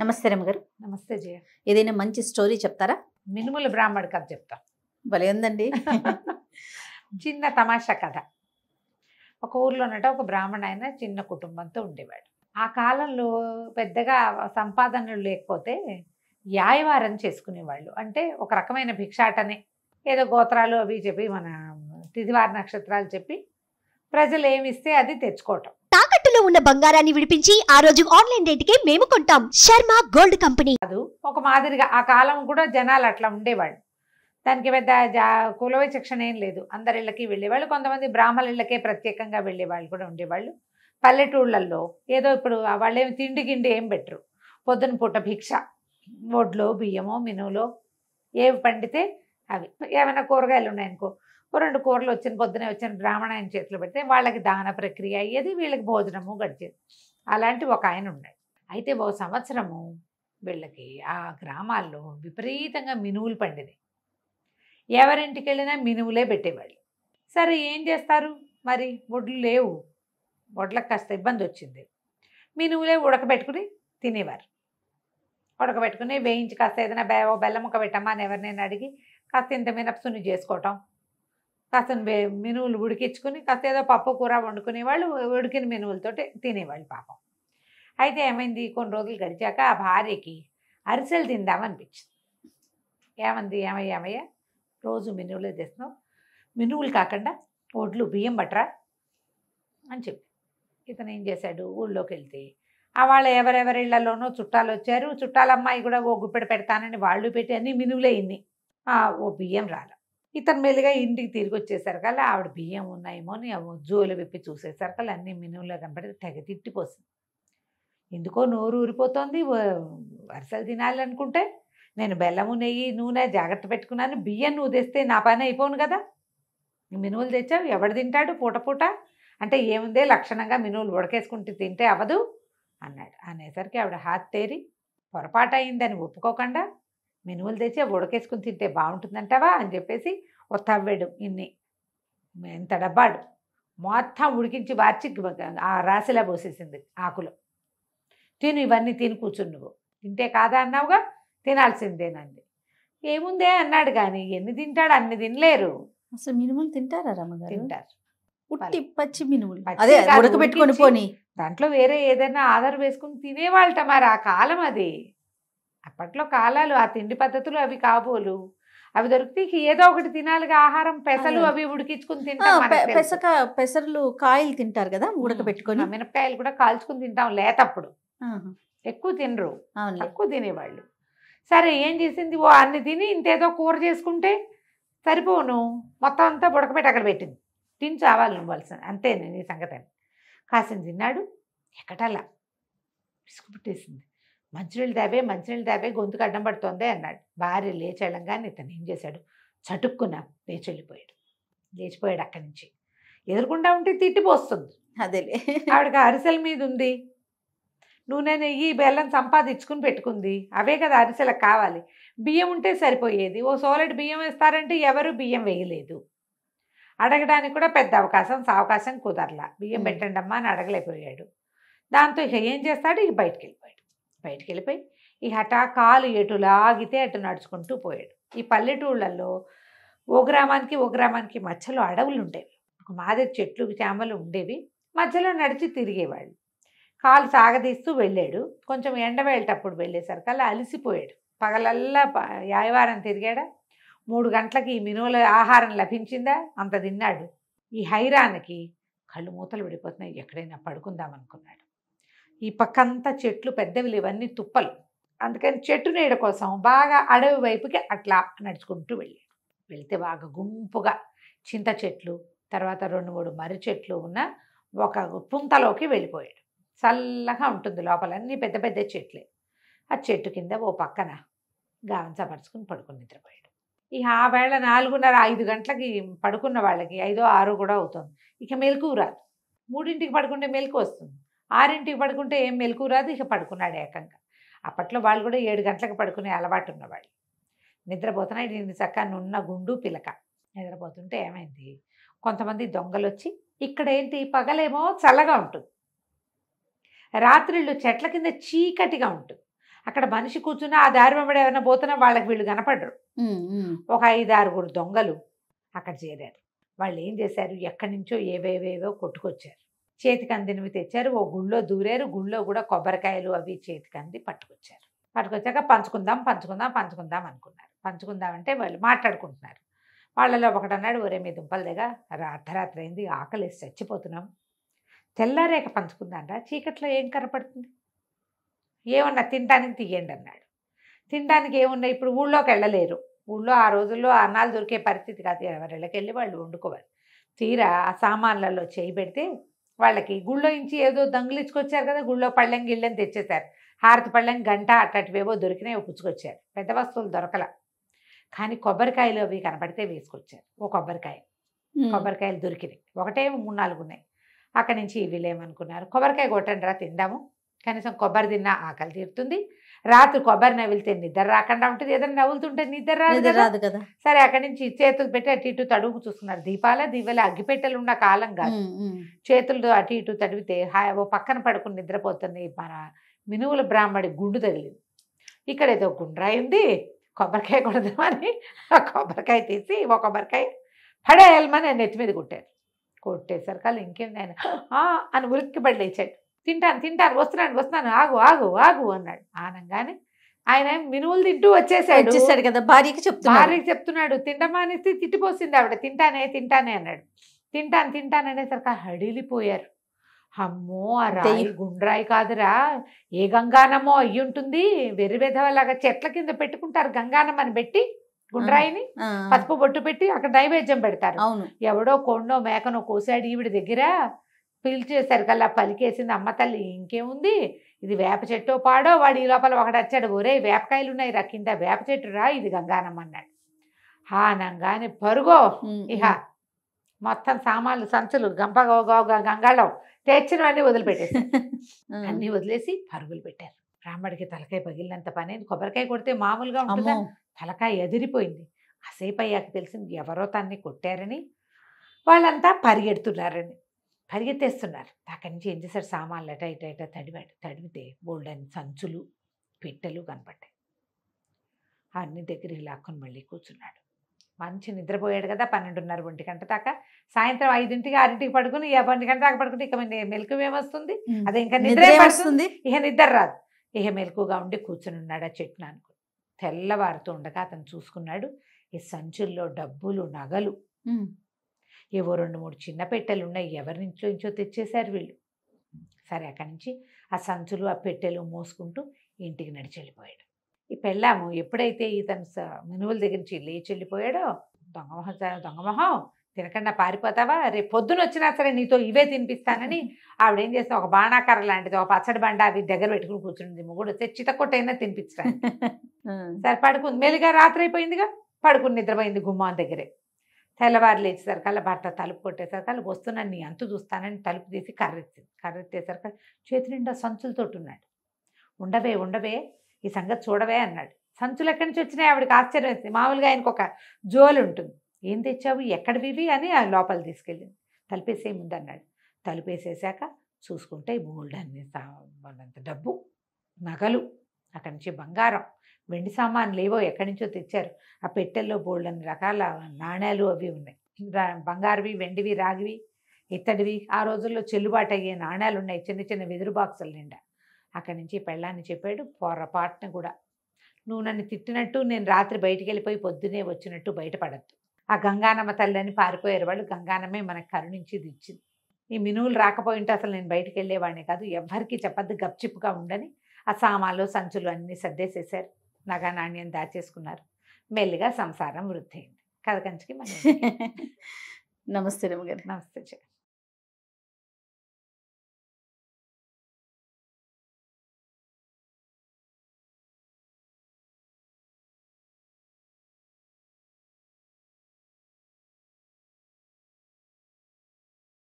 నమస్తే రమ్మ గారు నమస్తే జయ ఏదైనా మంచి స్టోరీ చెప్తారా మినుముల బ్రాహ్మణ కథ చెప్తా భలే ఉందండి చిన్న తమాషా కథ ఒక ఊర్లో ఉన్నట్టు ఒక బ్రాహ్మణ ఆయన చిన్న కుటుంబంతో ఉండేవాడు ఆ కాలంలో పెద్దగా సంపాదనలు లేకపోతే యాయవారం చేసుకునేవాళ్ళు అంటే ఒక రకమైన భిక్షాటనే ఏదో గోత్రాలు అవి చెప్పి మన తిదివార నక్షత్రాలు చెప్పి ప్రజలు ఏమిస్తే అది తెచ్చుకోవటం తాకట్టులో ఉన్న బంగారాన్ని విడిపించి ఆ రోజు ఆన్లైన్ రేటుకే మేము కొంటాం శర్మ గోల్డ్ కంపెనీ కాదు ఒక మాదిరిగా ఆ కాలం కూడా జనాలు అట్లా ఉండేవాళ్ళు దానికి పెద్ద కుల విచక్షణ ఏం లేదు అందరి ఇళ్ళకి వెళ్ళేవాళ్ళు కొంతమంది బ్రాహ్మణ ఇళ్ళకే ప్రత్యేకంగా వెళ్ళేవాళ్ళు కూడా ఉండేవాళ్ళు పల్లెటూళ్ళల్లో ఏదో ఇప్పుడు వాళ్ళేం తిండి గిండి ఏం పెట్టరు పొద్దున పూట భిక్ష వడ్లో బియ్యమో మినువులో ఏవి పండితే అవి ఏమైనా కూరగాయలు ఉన్నాయనుకో రెండు కూరలు వచ్చిన పొద్దునే వచ్చిన బ్రాహ్మణ ఆయన చేతిలో పెడితే వాళ్ళకి దాన ప్రక్రియ అయ్యేది వీళ్ళకి భోజనము గడిచేది అలాంటి ఒక ఆయన ఉన్నాడు అయితే ఓ సంవత్సరము వీళ్ళకి ఆ గ్రామాల్లో విపరీతంగా మినువులు పండినాయి ఎవరింటికి వెళ్ళినా మినువులే పెట్టేవాళ్ళు సరే ఏం చేస్తారు మరి వడ్లు లేవు వడ్లకు కాస్త ఇబ్బంది వచ్చింది మినువులే ఉడకబెట్టుకుని తినేవారు ఉడకబెట్టుకుని వేయించి కాస్త ఏదైనా బె బెల్లం పెట్టమ్మా అని ఎవరినైనా అడిగి కాస్త ఇంత మినప్సుని చేసుకోవటం కాస్త మినువులు ఉడికించుకుని కాస్త ఏదో పప్పు కూర వండుకునేవాళ్ళు ఉడికిన మినువులతో తినేవాళ్ళు పాపం అయితే ఏమైంది కొన్ని రోజులు గడిచాక ఆ భార్యకి అరిసెలు తిందామనిపించింది ఏమంది ఏమయ్య ఏమయ్య రోజు మినువులే తెస్తున్నాం మినువులు కాకుండా ఒడ్లు బియ్యం బట్టరా అని చెప్పి ఇతను ఏం చేశాడు ఊళ్ళోకి వెళ్తే వాళ్ళు ఎవరెవరి ఇళ్లలోనో చుట్టాలు వచ్చారు చుట్టాలమ్మాయి కూడా ఓ గుప్పెడ పెడతానని వాళ్ళు పెట్టి అన్ని మినువులే ఇన్ని ఓ బియ్యం రాల ఇతని మెల్లిగా ఇంటికి తిరిగి అలా ఆవిడ బియ్యం ఉన్నాయేమో అని జోలు విప్పి అలా అన్ని మినువులు కనబడి తెగ తిట్టిపోసింది ఎందుకో నోరు ఊరిపోతుంది వరుసలు తినాలనుకుంటే నేను బెల్లము నెయ్యి నూనె జాగ్రత్త పెట్టుకున్నాను బియ్యం నువ్వు తెస్తే నా పని అయిపోను కదా మినువులు తెచ్చావు ఎవడు తింటాడు పూట పూట అంటే ఏముందే లక్షణంగా మినువులు ఉడకేసుకుంటే తింటే అవదు అన్నాడు అనేసరికి ఆవిడ హాత్ తేరి పొరపాటు అయిందని ఒప్పుకోకుండా మినుములు తెచ్చి ఉడకేసుకుని తింటే బాగుంటుందంటావా అని చెప్పేసి ఓ తవ్వాడు ఇన్ని ఇంత డబ్బాడు మొత్తం ఉడికించి వార్చి ఆ రాసిలా పోసేసింది ఆకులు తిను ఇవన్నీ తిని కూర్చుని నువ్వు తింటే కాదా అన్నావుగా తినాల్సిందేనండి ఏముందే అన్నాడు కానీ ఎన్ని తింటాడు అన్ని తినలేరు అసలు మినుములు తింటారా రమ్మగారు తింటారు ఉట్టి పచ్చి మినుములు అదే ఉడకబెట్టుకొని పోని దాంట్లో వేరే ఏదైనా ఆధార్ వేసుకుని తినేవాళ్ళట మరి ఆ కాలం అది అప్పట్లో కాలాలు ఆ తిండి పద్ధతులు అవి కాబోలు అవి దొరికితే ఏదో ఒకటి తినాలిగా ఆహారం పెసలు అవి ఉడికించుకుని తింటాం పెసక పెసర్లు కాయలు తింటారు కదా ఉడకబెట్టుకొని మినపకాయలు కూడా కాల్చుకుని తింటాం లేతప్పుడు ఎక్కువ తినరు ఎక్కువ తినేవాళ్ళు సరే ఏం చేసింది ఓ అన్ని తిని ఇంతేదో కూర చేసుకుంటే సరిపోను మొత్తం అంతా ఉడకబెట్టి అక్కడ పెట్టింది తిని చావాలి నువ్వాల్సిన అంతేనే నీ సంగతి అని కాసిన తిన్నాడు ఎక్కటలా విసుగు పుట్టేసింది మంచినీళ్ళు తావే మంచినీళ్ళు తావే గొంతుకు అడ్డం పడుతోందే అన్నాడు భార్య లేచెళ్ళంగానే ఇతను ఏం చేశాడు చటుక్కున లేచి వెళ్ళిపోయాడు లేచిపోయాడు అక్కడి నుంచి ఎదురుకుండా ఉంటే తిట్టిపోస్తుంది అదేలే ఆవిడకి అరిసెల మీద ఉంది నూనె నెయ్యి బెల్లం సంపాదించుకుని పెట్టుకుంది అవే కదా అరిసెలకు కావాలి బియ్యం ఉంటే సరిపోయేది ఓ సోలెడ్ బియ్యం వేస్తారంటే ఎవరు బియ్యం వేయలేదు అడగడానికి కూడా పెద్ద అవకాశం సావకాశం కుదరలా బియ్యం పెట్టండి అమ్మా అని అడగలేకపోయాడు దాంతో ఇక ఏం చేస్తాడు ఇక బయటకు వెళ్ళిపోయాడు బయటికి వెళ్ళిపోయి ఈ హఠాకాలు ఎటు లాగితే అటు నడుచుకుంటూ పోయాడు ఈ పల్లెటూళ్ళల్లో ఓ గ్రామానికి ఓ గ్రామానికి మధ్యలో అడవులు ఉండేవి మాదిరి చెట్లు చేమలు ఉండేవి మధ్యలో నడిచి తిరిగేవాళ్ళు కాలు సాగదీస్తూ వెళ్ళాడు కొంచెం వెళ్ళేసరికి అలా అలసిపోయాడు పగలల్లా యాయవారం తిరిగాడా మూడు గంటలకి ఈ మినువుల ఆహారం లభించిందా అంత తిన్నాడు ఈ హైరానికి కళ్ళు మూతలు పడిపోతున్నాయి ఎక్కడైనా పడుకుందాం అనుకున్నాడు ఈ పక్కంతా చెట్లు పెద్దవి లేవన్నీ తుప్పలు అందుకని చెట్టు నీడ కోసం బాగా అడవి వైపుకి అట్లా నడుచుకుంటూ వెళ్ళాడు వెళితే బాగా గుంపుగా చింత చెట్లు తర్వాత రెండు మూడు మర్రి చెట్లు ఉన్న ఒక పుంతలోకి వెళ్ళిపోయాడు చల్లగా ఉంటుంది లోపల పెద్ద పెద్ద చెట్లే ఆ చెట్టు కింద ఓ పక్కన గావంచపరుచుకుని పడుకుని నిద్రపోయాడు ఇక ఆ వేళ నాలుగున్నర ఐదు గంటలకి పడుకున్న వాళ్ళకి ఐదో ఆరు కూడా అవుతుంది ఇక మెలకు రాదు మూడింటికి పడుకుంటే మెలకు వస్తుంది ఆరింటికి పడుకుంటే ఏం మెలకు రాదు ఇక పడుకున్నాడు ఏకంగా అప్పట్లో వాళ్ళు కూడా ఏడు గంటలకు పడుకునే అలవాటు ఉన్నవాళ్ళు నిద్రపోతున్నాయి నేను చక్క నున్న గుండు పిలక నిద్రపోతుంటే ఏమైంది కొంతమంది దొంగలు వచ్చి ఇక్కడ ఏంటి పగలేమో చల్లగా ఉంటుంది రాత్రిళ్ళు చెట్ల కింద చీకటిగా ఉంటుంది అక్కడ మనిషి కూర్చున్నా ఆ దారి వెంబడి ఎవరైనా పోతున్నా వాళ్ళకి వీళ్ళు కనపడరు ఒక ఐదు ఆరుగురు దొంగలు అక్కడ చేరారు వాళ్ళు ఏం చేశారు ఎక్కడి నుంచో ఏవేవేవో కొట్టుకొచ్చారు చేతికి అందినవి తెచ్చారు ఓ గుళ్ళో దూరారు గుళ్ళో కూడా కొబ్బరికాయలు అవి చేతికి అంది పట్టుకొచ్చారు పట్టుకొచ్చాక పంచుకుందాం పంచుకుందాం పంచుకుందాం అనుకున్నారు పంచుకుందాం అంటే వాళ్ళు మాట్లాడుకుంటున్నారు వాళ్ళలో ఒకటన్నాడు ఒరే మీ దుంపల దగ్గర అర్ధరాత్రి అయింది ఆకలి చచ్చిపోతున్నాం తెల్లారేక పంచుకుందాంరా చీకట్లో ఏం కనపడుతుంది ఏమన్నా తినడానికి తీయండి అన్నాడు తినడానికి ఏమున్నా ఇప్పుడు ఊళ్ళోకి వెళ్ళలేరు ఊళ్ళో ఆ రోజుల్లో అన్నాలు దొరికే పరిస్థితి కాదు ఎవరి వెళ్ళి వాళ్ళు వండుకోవాలి తీరా ఆ సామాన్లలో చేయి పెడితే వాళ్ళకి గుళ్ళో నుంచి ఏదో దొంగలించుకొచ్చారు కదా గుళ్ళో పళ్ళెం గిళ్ళెం తెచ్చేశారు హారతి పళ్ళెం గంట అట్టటివేవో దొరికినాయి పుచ్చుకొచ్చారు పెద్ద వస్తువులు దొరకల కానీ కొబ్బరికాయలు అవి కనపడితే వేసుకొచ్చారు ఓ కొబ్బరికాయ కొబ్బరికాయలు దొరికినాయి ఒకటే మూడు నాలుగు ఉన్నాయి అక్కడి నుంచి వీళ్ళేమనుకున్నారు కొబ్బరికాయ కొట్టండి రా తిందాము కనీసం కొబ్బరి తిన్నా ఆకలి తీరుతుంది రాత్రి కొబ్బరి నవిలితే నిద్ర రాకుండా ఉంటుంది ఏదైనా నవ్వులుతుంటే నిద్ర రాదు రాదు కదా సరే అక్కడి నుంచి చేతులు పెట్టి అటు ఇటు తడుగు చూస్తున్నారు దీపాల దీవెల అగ్గిపెట్టెలు ఉన్న కాలం కాదు చేతులు అటు ఇటు తడివితే ఓ పక్కన పడుకుని నిద్రపోతుంది మన మినువుల బ్రాహ్మడి గుండు తగిలింది ఇక్కడ ఏదో గుండ్రాయి కొబ్బరికాయ కొడదామని ఆ కొబ్బరికాయ తీసి ఓ కొబ్బరికాయ పడేయాలమని నెత్తి మీద కొట్టారు కొట్టేసరికి వాళ్ళు ఇంకేం ఆయన అని ఉలిక్కి పడి లేచాడు తింటాను తింటాను వస్తున్నాను వస్తున్నాను ఆగు ఆగు ఆగు అన్నాడు ఆనంగానే ఆయన మినువులు తింటూ వచ్చేసాడు వచ్చేసాడు కదా భార్యకి చెప్తున్నాడు భార్యకి చెప్తున్నాడు తింటమానేసి తిట్టిపోసింది ఆవిడ తింటానే తింటానే అన్నాడు తింటాను తింటాను అనేసరికి హడిలిపోయారు అమ్మో ఆ రాయి గుండ్రాయి కాదురా ఏ గంగానమో అయ్యి ఉంటుంది వెర్రివెధవలాగా చెట్ల కింద పెట్టుకుంటారు గంగానం అని పెట్టి గుండ్రాయిని పసుపు బొట్టు పెట్టి అక్కడ నైవేద్యం పెడతారు ఎవడో కొండో మేకనో కోసాడు ఈవిడ దగ్గర కల్లా పలికేసింది అమ్మ తల్లి ఇంకేముంది ఇది వేప చెట్టో పాడో వాడు ఈ లోపల ఒకటి వచ్చాడు ఒరే వేపకాయలు ఉన్నాయి రా కింద వేప చెట్టు రా ఇది గంగానమ్మ అన్నాడు హానంగాని పరుగో ఇహ మొత్తం సామాన్లు సంచులు గంప గంగాళం తెచ్చినవన్నీ వదిలిపెట్టేసి అన్నీ వదిలేసి పరుగులు పెట్టారు రాముడికి తలకాయ పగిలినంత పని కొబ్బరికాయ కొడితే మామూలుగా ఉంటుంది తలకాయ ఎదిరిపోయింది అసేపు అయ్యాక తెలిసింది ఎవరో తన్ని కొట్టారని వాళ్ళంతా పరిగెడుతున్నారని పరిగెత్తేస్తున్నారు అక్కడి నుంచి ఏం చేశారు సామాన్లు ఎట ఇట ఇట తడివాడు తడివితే బోల్డన్ సంచులు పిట్టలు కనపడ్డాయి అన్ని దగ్గరికి లాక్కొని మళ్ళీ కూర్చున్నాడు మంచి నిద్రపోయాడు కదా పన్నెండున్నర ఒంటి గంట దాకా సాయంత్రం ఐదింటికి ఆరింటికి పడుకుని పన్నెండు గంట దాకా పడుకుంటే ఇక మెలకు ఏమొస్తుంది అదే ఇంకా నిద్ర వస్తుంది ఇక నిద్ర రాదు ఇక మెలకుగా ఉండి కూర్చుని ఉన్నాడు ఆ చెట్టును అనుకుని తెల్లవారుతూ ఉండగా అతను చూసుకున్నాడు ఈ సంచుల్లో డబ్బులు నగలు ఏవో రెండు మూడు చిన్న పెట్టెలు ఉన్నాయి ఎవరి నుంచో నుంచో తెచ్చేశారు వీళ్ళు సరే అక్కడి నుంచి ఆ సంచులు ఆ పెట్టెలు మోసుకుంటూ ఇంటికి నడిచి వెళ్ళిపోయాడు ఈ పెళ్ళాము ఎప్పుడైతే ఇతను మినువుల దగ్గర నుంచి లేచి వెళ్ళిపోయాడో దొంగమొహం దొంగమొహం తినకుండా పారిపోతావా రేపు పొద్దున వచ్చినా సరే నీతో ఇవే తినిపిస్తానని ఆవిడ ఏం చేస్తావు ఒక బాణాకర లాంటిది ఒక పచ్చడి బండ అవి దగ్గర పెట్టుకుని కూర్చుంది మొగుడు చితకొట్టైనా తినిపించరా సరే పడుకుంది మెలిగా రాత్రి అయిపోయిందిగా పడుకుని నిద్రపోయింది గుమ్మాన్ దగ్గరే తెల్లవారు అలా భర్త తలుపు అలా వస్తున్నాను నీ అంతు చూస్తానని తలుపు తీసి కర్రెత్తింది కర్రెత్తేసరికి చేతి నిండా సంచులతోటి ఉన్నాడు ఉండవే ఉండవే ఈ సంగతి చూడవే అన్నాడు సంచులు ఎక్కడి నుంచి వచ్చినాయి ఆవిడకి ఆశ్చర్యం వేసింది మామూలుగా ఆయనకు ఒక జోలు ఉంటుంది ఏం తెచ్చావు ఎక్కడ వివి అని ఆ లోపల తీసుకెళ్ళింది తలిపేసే అన్నాడు తలిపేసేసాక చూసుకుంటే బోల్డ్ అన్ని అంత డబ్బు నగలు అక్కడి నుంచి బంగారం వెండి సామాన్ లేవో ఎక్కడి నుంచో తెచ్చారు ఆ పెట్టెల్లో బోళ్ళని రకాల నాణ్యాలు అవి ఉన్నాయి బంగారువి వెండివి రాగివి ఇత్తడివి ఆ రోజుల్లో చెల్లుబాటు అయ్యే నాణ్యాలు ఉన్నాయి చిన్న చిన్న వెదురు బాక్సుల నిండా అక్కడి నుంచి పెళ్ళాన్ని చెప్పాడు పొరపాటును కూడా నువ్వు నన్ను తిట్టినట్టు నేను రాత్రి బయటికి వెళ్ళిపోయి పొద్దునే వచ్చినట్టు బయటపడద్దు ఆ గంగానమ్మ తల్లి అని పారిపోయారు వాళ్ళు గంగానమ్మే మనకు కరుణించి ఇది ఇచ్చింది ఈ మినువులు రాకపోయింటే అసలు నేను బయటికి వెళ్ళేవాడిని కాదు ఎవ్వరికీ చెప్పద్దు గప్చిప్గా ఉండని ఆ సామాన్లు సంచులు అన్నీ సర్దేసేశారు నగా నాణ్యం దాచేసుకున్నారు మెల్లిగా సంసారం వృద్ధి అయింది కంచికి మనం నమస్తే నమస్తే గారు